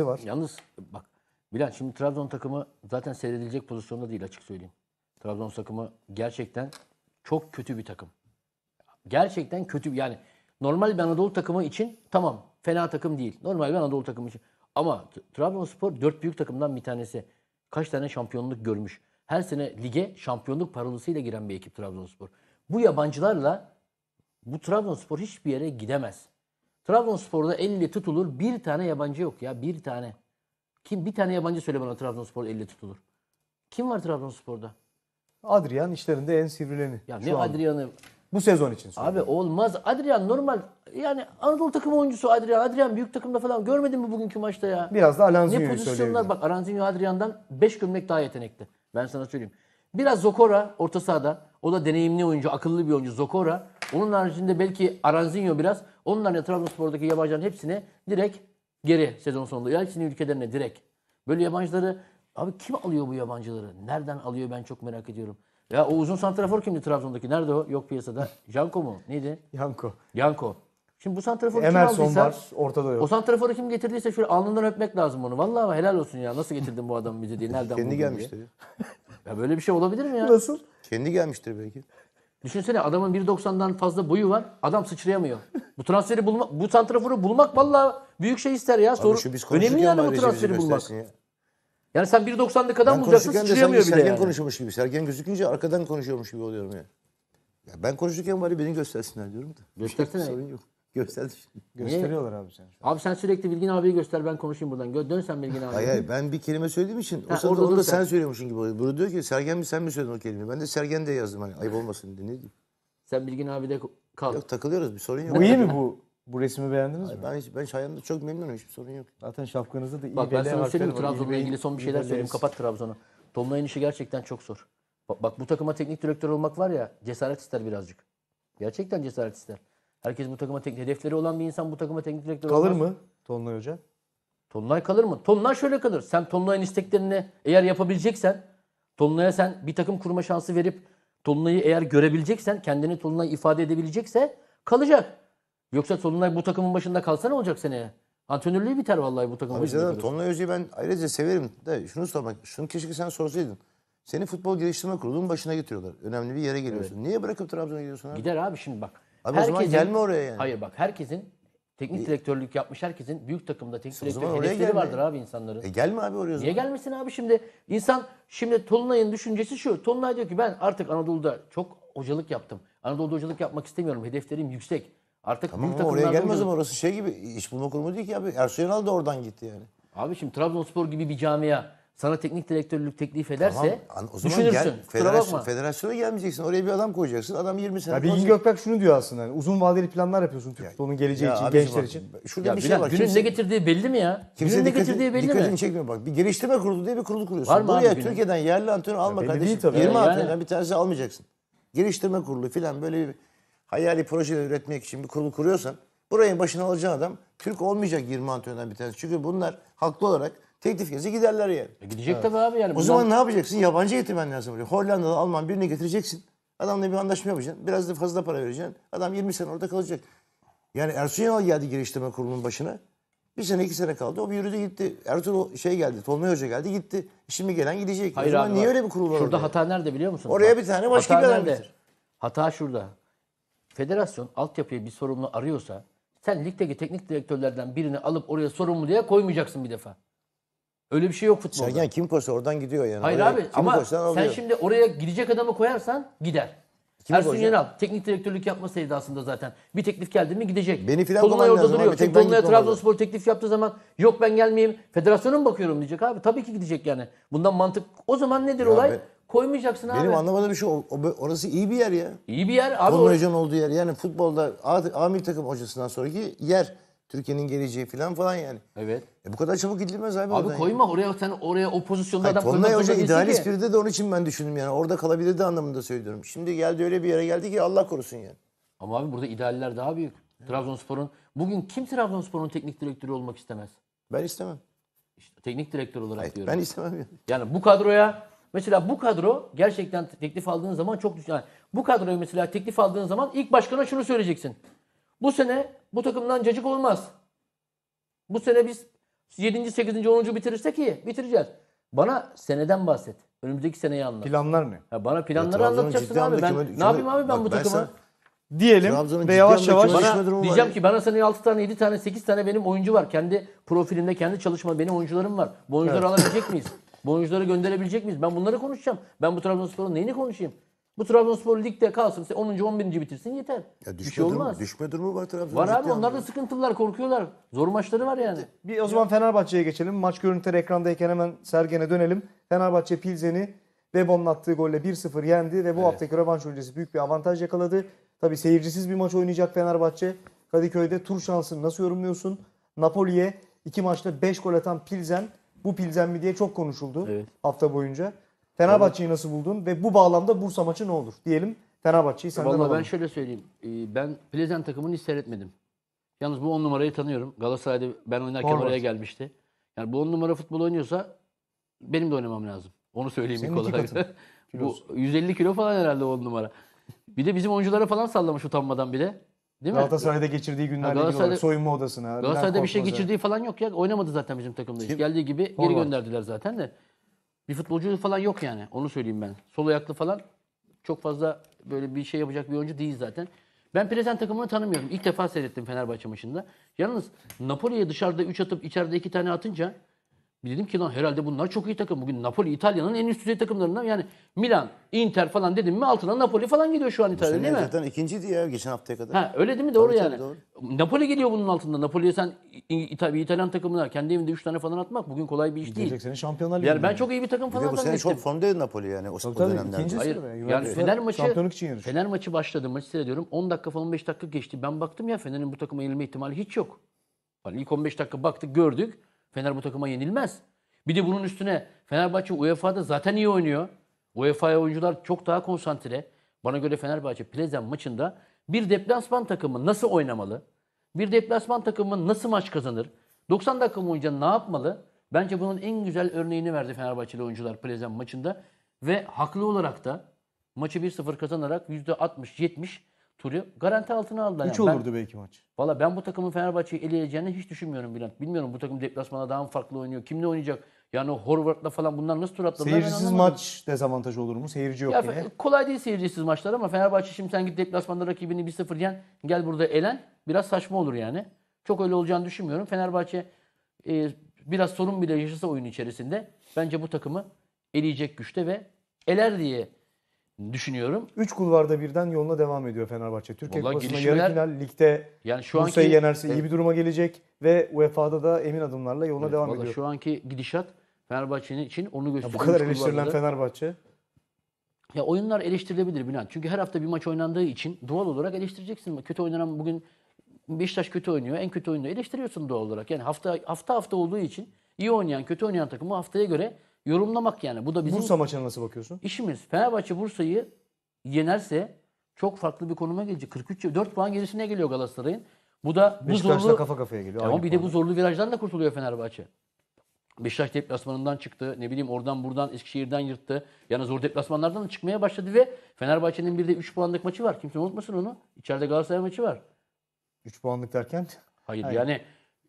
eksikliği var. Yalnız bak Bilal şimdi Trabzon takımı zaten seyredilecek pozisyonda değil açık söyleyeyim. Trabzon takımı gerçekten çok kötü bir takım. Gerçekten kötü yani normal bir Anadolu takımı için tamam fena takım değil. Normal bir Anadolu takımı için. Ama Trabzonspor dört büyük takımdan bir tanesi. Kaç tane şampiyonluk görmüş. Her sene lige şampiyonluk parolasıyla giren bir ekip Trabzonspor. Bu yabancılarla bu Trabzonspor hiçbir yere gidemez. Trabzonspor'da elle tutulur bir tane yabancı yok ya bir tane. Kim bir tane yabancı söyle bana Trabzonspor elle tutulur. Kim var Trabzonspor'da? Adrian işlerinde en sivrileni. Ya ne Adrian'ı? Bu sezon için söylüyorum. Abi olmaz. Adrian normal yani Anadolu takım oyuncusu Adrian. Adrian büyük takımda falan görmedin mi bugünkü maçta ya? Biraz da Alanzinho'yu Ne pozisyonlar bak Alanzinho Adrian'dan 5 gömlek daha yetenekli. Ben sana söyleyeyim. Biraz Zokora orta sahada. O da deneyimli oyuncu, akıllı bir oyuncu Zokora. Onun haricinde belki Aranzinho biraz. Onların ya hani Trabzonspor'daki yabancıların hepsine direkt geri sezon sonunda. Ya hepsini ülkelerine direkt. Böyle yabancıları abi kim alıyor bu yabancıları? Nereden alıyor ben çok merak ediyorum. Ya o uzun santrafor kimdi Trabzon'daki? Nerede o? Yok piyasada. Janko mu? Neydi? Yanko. Yanko. Şimdi bu santraforu kim Emerson var ortada yok. O santraforu kim getirdiyse şöyle alnından öpmek lazım onu. Vallahi helal olsun ya. Nasıl getirdin bu adamı bize diye. Nereden Kendi gelmiştir. diye. ya böyle bir şey olabilir mi ya? Nasıl? Kendi gelmiştir belki. Düşünsene adamın 1.90'dan fazla boyu var. Adam sıçrayamıyor. bu transferi bulmak, bu santraforu bulmak valla büyük şey ister ya. Soru, biz önemli yani bu transferi bulmak. ya. Yani sen 1.90'lık adam Ben bulacaksın sıçrayamıyor bile sergen yani. konuşuyormuş gibi. Sergen gözükünce arkadan konuşuyormuş gibi oluyorum ya. ya ben konuşurken bari beni göstersinler diyorum da. Göstersene. Sorun yok. Göster. Gösteriyorlar abi seni. Abi sen sürekli Bilgin abiyi göster ben konuşayım buradan. Gö dön sen Bilgin abiye. Hayır hayır ben bir kelime söylediğim için o sırada onu da sen söylüyormuşsun gibi oluyor. Burada diyor ki Sergen mi sen mi söyledin o kelimeyi? Ben de Sergen de yazdım hani ayıp olmasın diye ne diyeyim. Sen Bilgin abi de kal. Yok takılıyoruz bir sorun yok. Bu iyi mi bu? Bu resmi beğendiniz Hayır, mi? Ben, hiç, ben hayatımda çok memnunum hiçbir sorun yok. Zaten şapkanızda da iyi Bak ben sana söyleyeyim Trabzon'la ilgili son bir şeyler söyleyeyim. Kapat Trabzon'u. Tolunay'ın işi gerçekten çok zor. Bak, bak bu takıma teknik direktör olmak var ya cesaret ister birazcık. Gerçekten cesaret ister. Herkes bu takıma teknik hedefleri olan bir insan bu takıma teknik direktör Kalır olmaz. mı Tolunay Hoca? Tolunay kalır mı? Tolunay şöyle kalır. Sen tonlayın isteklerini eğer yapabileceksen, tonlaya sen bir takım kurma şansı verip tonlayı eğer görebileceksen, kendini Tolunay ifade edebilecekse kalacak. Yoksa tonlay bu takımın başında kalsa ne olacak seneye? Antrenörlüğü biter vallahi bu takımın Abi başında. Abi Tolunay ben ayrıca severim de şunu sormak, şunu keşke sen sorsaydın. Seni futbol geliştirme kurulunun başına getiriyorlar. Önemli bir yere geliyorsun. Evet. Niye bırakıp Trabzon'a gidiyorsun abi? Gider abi şimdi bak. Abi herkesin, o zaman gelme oraya yani. Hayır bak herkesin teknik e- direktörlük yapmış herkesin büyük takımda teknik direktör hedefleri gelme. vardır abi insanların. E gelme abi oraya. Niye gelmesin abi şimdi? İnsan şimdi Tolunay'ın düşüncesi şu. Tolunay diyor ki ben artık Anadolu'da çok hocalık yaptım. Anadolu'da hocalık yapmak istemiyorum. Hedeflerim yüksek. Artık tamam, büyük takımlarda oraya gelmez ama orası şey gibi iş bulma kurumu değil ki abi. Ersoy Yanal da oradan gitti yani. Abi şimdi Trabzonspor gibi bir camia sana teknik direktörlük teklif ederse tamam. O zaman düşünürsün. Gel, federasyon, federasyona gelmeyeceksin. Oraya bir adam koyacaksın. Adam 20 sene. Ya Bilgin Gökberk şunu diyor aslında. Yani uzun vadeli planlar yapıyorsun Türk futbolunun geleceği ya için, gençler bak, için. Şurada ya bir şey var. Günün kimse, ne getirdiği belli mi ya? Kimse günün dikkat, ne getirdiği belli dikkatini mi? çekmiyor bak. Bir geliştirme kurulu diye bir kurulu kuruyorsun. Var mı Buraya abi, Türkiye'den günün? yerli antrenör alma ya kardeşim. 20 yani. antrenörden bir tanesi almayacaksın. Geliştirme kurulu falan böyle bir hayali projeler üretmek için bir kurulu kuruyorsan burayın başına alacağın adam Türk olmayacak 20 antrenörden bir tanesi. Çünkü bunlar haklı olarak Teklif gelse giderler yani. E gidecek tabii abi yani. O zaman ne yapacaksın? Yabancı getirmen lazım buraya. Hollandalı, Alman birini getireceksin. Adamla bir anlaşma yapacaksın. Biraz da fazla para vereceksin. Adam 20 sene orada kalacak. Yani Ersun Yanal geldi geliştirme kurumunun başına. Bir sene iki sene kaldı. O bir yürüdü gitti. Ertuğrul şey geldi. Tolmay Hoca geldi gitti. Şimdi gelen gidecek. Hayır o zaman abi niye bak, öyle bir kurul var Şurada orada? hata nerede biliyor musun? Oraya bir tane başka bir adam getir. Hata şurada. Federasyon altyapıya bir sorumlu arıyorsa sen ligdeki teknik direktörlerden birini alıp oraya sorumlu diye koymayacaksın bir defa. Öyle bir şey yok futbolda. Sergen kim koşsa oradan gidiyor yani. Hayır oraya, abi kim ama sen şimdi oraya gidecek adamı koyarsan gider. Kim Ersun koyacak? Yanal teknik direktörlük yapmasaydı aslında zaten. Bir teklif geldi mi gidecek. Beni filan Tolunay orada duruyor. Çünkü Tolunay Trabzonspor teklif yaptığı zaman yok ben gelmeyeyim federasyona bakıyorum diyecek abi. Tabii ki gidecek yani. Bundan mantık o zaman nedir ya olay? Be, Koymayacaksın benim abi. Benim anlamadığım bir şey o, orası iyi bir yer ya. İyi bir yer abi. Tolunay Hoca'nın olduğu yer yani futbolda amir takım hocasından sonraki yer. Türkiye'nin geleceği falan falan yani. Evet. E bu kadar çabuk gidilmez abi. Abi koyma yani. oraya sen oraya o pozisyonda Hayır, adam koymak Hoca idealist ki. biri de onun için ben düşündüm yani. Orada kalabilirdi anlamında söylüyorum. Şimdi geldi öyle bir yere geldi ki Allah korusun yani. Ama abi burada idealler daha büyük. Evet. Trabzonspor'un bugün kim Trabzonspor'un teknik direktörü olmak istemez? Ben istemem. İşte, teknik direktör olarak Hayır, diyorum. Ben istemem yani. Yani bu kadroya mesela bu kadro gerçekten teklif aldığın zaman çok yani bu kadroyu mesela teklif aldığın zaman ilk başkana şunu söyleyeceksin. Bu sene bu takımdan cacık olmaz. Bu sene biz 7. 8. 10. bitirirsek iyi. Bitireceğiz. Bana seneden bahset. Önümüzdeki seneyi anlat. Planlar ne? Ya bana planları Trabzon'un anlatacaksın abi. Ben küme- ne yapayım abi ben Bak bu ben takıma? Diyelim Trabzon'un ve ciddi yavaş yavaş küme diyeceğim ki bana sana 6 tane 7 tane 8 tane benim oyuncu var. Kendi profilimde kendi çalışma benim oyuncularım var. Bu oyuncuları alabilecek miyiz? Bu oyuncuları gönderebilecek miyiz? Ben bunları konuşacağım. Ben bu Trabzonspor'un neyini konuşayım? Bu Trabzonspor ligde kalsın. İşte 10. 11. bitirsin yeter. Ya düşme, bir şey durumu, düşme durumu var Trabzon'da. Var abi onlar da sıkıntılar korkuyorlar. Zor maçları var yani. Bir, o zaman Fenerbahçe'ye geçelim. Maç görüntüleri ekrandayken hemen Sergen'e dönelim. Fenerbahçe Pilzen'i Bebon'un attığı golle 1-0 yendi ve bu evet. haftaki rövanş öncesi büyük bir avantaj yakaladı. Tabi seyircisiz bir maç oynayacak Fenerbahçe. Kadıköy'de tur şansını nasıl yorumluyorsun? Napoli'ye iki maçta 5 gol atan Pilzen bu Pilzen mi diye çok konuşuldu evet. hafta boyunca. Fenerbahçe'yi nasıl buldun ve bu bağlamda Bursa maçı ne olur? Diyelim Fenerbahçe'yi senden Vallahi ben şöyle söyleyeyim. Ee, ben Plezen takımını hiç seyretmedim. Yalnız bu on numarayı tanıyorum. Galatasaray'da ben oynarken Forvet. oraya gelmişti. Yani bu on numara futbol oynuyorsa benim de oynamam lazım. Onu söyleyeyim Senin ilk bu 150 kilo falan herhalde on numara. Bir de bizim oyunculara falan sallamış utanmadan bir de. Değil mi? Galatasaray'da geçirdiği günlerle Galatasaray'da- soyunma odasına. Galatasaray'da bir şey geçirdiği falan yok ya. Oynamadı zaten bizim takımda. Geldiği gibi geri gönderdiler zaten de bir futbolcu falan yok yani. Onu söyleyeyim ben. Sol ayaklı falan çok fazla böyle bir şey yapacak bir oyuncu değil zaten. Ben Presen takımını tanımıyorum. İlk defa seyrettim Fenerbahçe maçında. Yalnız Napoli'ye dışarıda 3 atıp içeride 2 tane atınca Dedim ki lan herhalde bunlar çok iyi takım. Bugün Napoli İtalya'nın en üst düzey takımlarından. Yani Milan, Inter falan dedim mi altına Napoli falan gidiyor şu an İtalya'da değil mi? Zaten ikinciydi ya geçen haftaya kadar. Ha, öyle değil mi? Doğru tabii, yani. Tabii, doğru. Napoli geliyor bunun altında. Napoli'ye sen İta İtalyan takımına kendi evinde 3 tane falan atmak bugün kolay bir iş değil. Gelecek sene şampiyonlar ligi. Yani ben çok iyi bir takım falan zannettim. Bu sene çok formdaydı Napoli yani o, tabii, o tabii, dönemlerde. Ikinci Hayır, yani, Fener maçı, için yarış. Fener maçı başladı. Maçı seyrediyorum. 10 dakika falan 15 dakika geçti. Ben baktım ya Fener'in bu takıma yenilme ihtimali hiç yok. Hani ilk 15 dakika baktık gördük. Fener bu takıma yenilmez. Bir de bunun üstüne Fenerbahçe UEFA'da zaten iyi oynuyor. UEFA'ya oyuncular çok daha konsantre. Bana göre Fenerbahçe Plezen maçında bir deplasman takımı nasıl oynamalı? Bir deplasman takımı nasıl maç kazanır? 90 dakika boyunca ne yapmalı? Bence bunun en güzel örneğini verdi Fenerbahçeli oyuncular Plezen maçında. Ve haklı olarak da maçı 1-0 kazanarak %60-70 Tulio garanti altına aldılar. 3 yani. olurdu ben, belki maç. Valla ben bu takımın Fenerbahçe'yi eleyeceğini hiç düşünmüyorum Bülent. Bilmiyorum bu takım deplasmana daha mı farklı oynuyor? Kimle oynayacak? Yani Horvat'la falan bunlar nasıl tur atladılar? Seyircisiz maç dezavantaj olur mu? Seyirci yok ya, yine. Kolay değil seyircisiz maçlar ama Fenerbahçe şimdi sen git deplasmanda rakibini 1-0 yen gel burada elen biraz saçma olur yani. Çok öyle olacağını düşünmüyorum. Fenerbahçe e, biraz sorun bile yaşasa oyun içerisinde bence bu takımı eleyecek güçte ve eler diye düşünüyorum. Üç kulvarda birden yoluna devam ediyor Fenerbahçe. Türkiye Vallahi Kupası'nda yarı final, ligde Yani şu Bursa'yı anki yenerse iyi bir duruma gelecek ve UEFA'da da emin adımlarla yoluna Evet, devam ediyor. Şu anki gidişat Fenerbahçe'nin için onu gösteriyor. bu kadar eleştirilen Fenerbahçe. Ya oyunlar eleştirilebilir Bülent. Çünkü her hafta bir maç oynandığı için doğal olarak eleştireceksin. Kötü oynanan bugün Beşiktaş kötü oynuyor. En kötü oynuyor. Eleştiriyorsun doğal olarak. Yani hafta hafta hafta olduğu için iyi oynayan, kötü oynayan takımı haftaya göre yorumlamak yani. Bu da bizim Bursa maçına nasıl bakıyorsun? İşimiz Fenerbahçe Bursa'yı yenerse çok farklı bir konuma gelecek. 43 4 puan gerisine geliyor Galatasaray'ın. Bu da bu Beşiktaş'la zorlu kafa kafaya geliyor. Ama Aynı bir de bu zorlu virajdan da kurtuluyor Fenerbahçe. Beşiktaş deplasmanından çıktı. Ne bileyim oradan buradan Eskişehir'den yırttı. Yani zor deplasmanlardan da çıkmaya başladı ve Fenerbahçe'nin bir de 3 puanlık maçı var. Kimse unutmasın onu. İçeride Galatasaray maçı var. 3 puanlık derken Hayır, Hayır. yani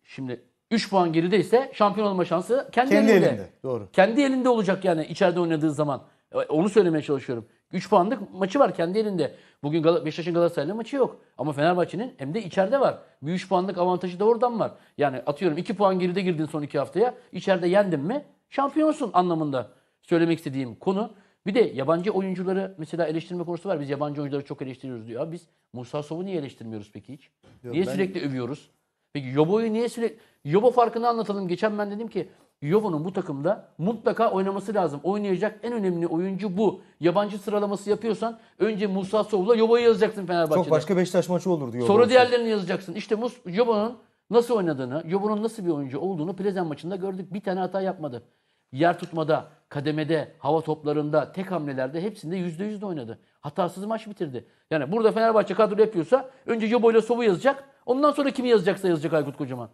şimdi 3 puan geride ise şampiyon olma şansı kendi, kendi elinde. elinde. Doğru. Kendi elinde olacak yani içeride oynadığı zaman. E, onu söylemeye çalışıyorum. 3 puanlık maçı var kendi elinde. Bugün Gal Beşiktaş'ın Galatasaray'la maçı yok. Ama Fenerbahçe'nin hem de içeride var. Bir 3 puanlık avantajı da oradan var. Yani atıyorum 2 puan geride girdin son 2 haftaya. İçeride yendin mi şampiyonsun anlamında söylemek istediğim konu. Bir de yabancı oyuncuları mesela eleştirme konusu var. Biz yabancı oyuncuları çok eleştiriyoruz diyor. biz Musa Sov'u niye eleştirmiyoruz peki hiç? Yok, niye ben... sürekli övüyoruz? Peki Yobo'yu niye sürekli... Yobo farkını anlatalım. Geçen ben dedim ki Yovo'nun bu takımda mutlaka oynaması lazım. Oynayacak en önemli oyuncu bu. Yabancı sıralaması yapıyorsan önce Musa Sov'la Yovo'yu yazacaksın Fenerbahçe'de. Çok başka Beşiktaş maçı olurdu Yobo. Sonra diğerlerini yazacaksın. İşte Mus Yovo'nun nasıl oynadığını, Yovo'nun nasıl bir oyuncu olduğunu Plezen maçında gördük. Bir tane hata yapmadı yer tutmada, kademede, hava toplarında, tek hamlelerde hepsinde yüzde yüzde oynadı. Hatasız maç bitirdi. Yani burada Fenerbahçe kadro yapıyorsa önce Jobo ile Sov'u yazacak. Ondan sonra kimi yazacaksa yazacak Aykut Kocaman.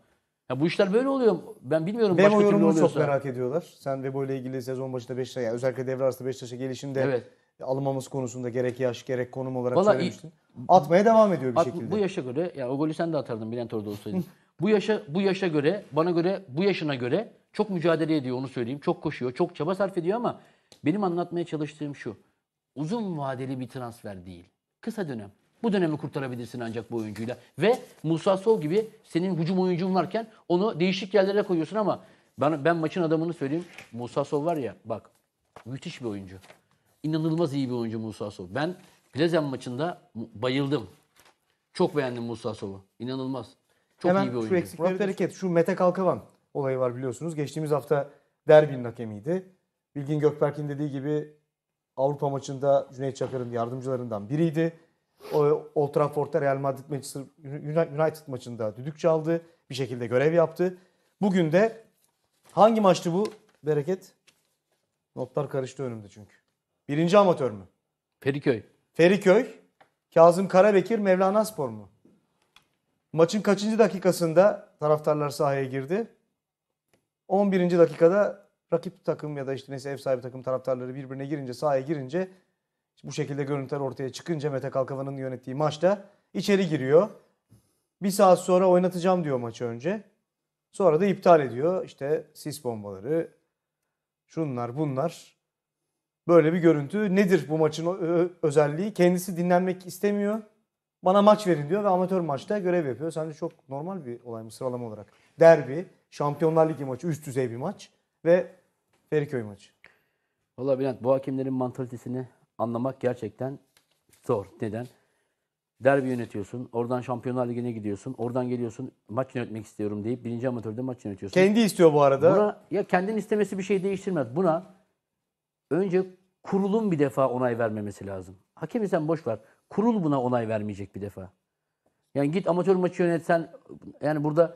Ya bu işler böyle oluyor. Ben bilmiyorum Benim başka türlü oluyorsa. çok merak ediyorlar. Sen Vebo ile ilgili sezon başında Beşiktaş'a yani özellikle devre arası Beşiktaş'a gelişinde evet. alınmaması konusunda gerek yaş gerek konum olarak Vallahi söylemiştin. Atmaya devam ediyor bir at, şekilde. Bu yaşa göre ya o golü sen de atardın Bülent orada olsaydın. bu yaşa bu yaşa göre bana göre bu yaşına göre çok mücadele ediyor onu söyleyeyim. Çok koşuyor, çok çaba sarf ediyor ama benim anlatmaya çalıştığım şu. Uzun vadeli bir transfer değil. Kısa dönem. Bu dönemi kurtarabilirsin ancak bu oyuncuyla. Ve Musa Sol gibi senin hücum oyuncun varken onu değişik yerlere koyuyorsun ama ben, ben maçın adamını söyleyeyim. Musa Sol var ya bak müthiş bir oyuncu. İnanılmaz iyi bir oyuncu Musa Sol. Ben Plezen maçında bayıldım. Çok beğendim Musa Sol'u. İnanılmaz. Çok Hemen iyi bir oyuncu. şu eksikleri Rob Bereket, şu Mete Kalkavan olayı var biliyorsunuz. Geçtiğimiz hafta derbinin hakemiydi. Bilgin Gökberk'in dediği gibi Avrupa maçında Cüneyt Çakır'ın yardımcılarından biriydi. Old Trafford'da Real Madrid Manchester United maçında düdük çaldı. Bir şekilde görev yaptı. Bugün de hangi maçtı bu bereket? Notlar karıştı önümde çünkü. Birinci amatör mü? Feriköy. Feriköy. Kazım Karabekir Mevlana Spor mu? Maçın kaçıncı dakikasında taraftarlar sahaya girdi? 11. dakikada rakip takım ya da işte neyse ev sahibi takım taraftarları birbirine girince sahaya girince bu şekilde görüntüler ortaya çıkınca Mete Kalkavan'ın yönettiği maçta içeri giriyor. Bir saat sonra oynatacağım diyor maçı önce. Sonra da iptal ediyor. İşte sis bombaları, şunlar bunlar. Böyle bir görüntü. Nedir bu maçın özelliği? Kendisi dinlenmek istemiyor. Bana maç verin diyor ve amatör maçta görev yapıyor. Sence çok normal bir olay mı sıralama olarak? Derbi, Şampiyonlar Ligi maçı üst düzey bir maç ve Feriköy maçı. Valla Bülent bu hakemlerin mantalitesini anlamak gerçekten zor. Neden? Derbi yönetiyorsun. Oradan Şampiyonlar Ligi'ne gidiyorsun. Oradan geliyorsun. Maç yönetmek istiyorum deyip birinci amatörde maç yönetiyorsun. Kendi istiyor bu arada. Buna, ya kendin istemesi bir şey değiştirmez. Buna önce kurulun bir defa onay vermemesi lazım. Hakemi sen boş ver. Kurul buna onay vermeyecek bir defa. Yani git amatör maçı yönetsen yani burada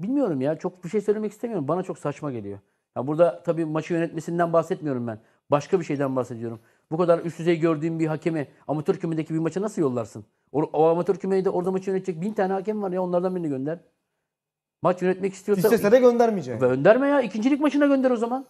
bilmiyorum ya çok bir şey söylemek istemiyorum. Bana çok saçma geliyor. Ya burada tabii maçı yönetmesinden bahsetmiyorum ben. Başka bir şeyden bahsediyorum. Bu kadar üst düzey gördüğüm bir hakemi amatör kümedeki bir maça nasıl yollarsın? O, o amatör kümede orada maçı yönetecek bin tane hakem var ya onlardan birini gönder. Maç yönetmek istiyorsa... İstese de göndermeyecek. Gönderme ya. ikincilik maçına gönder o zaman.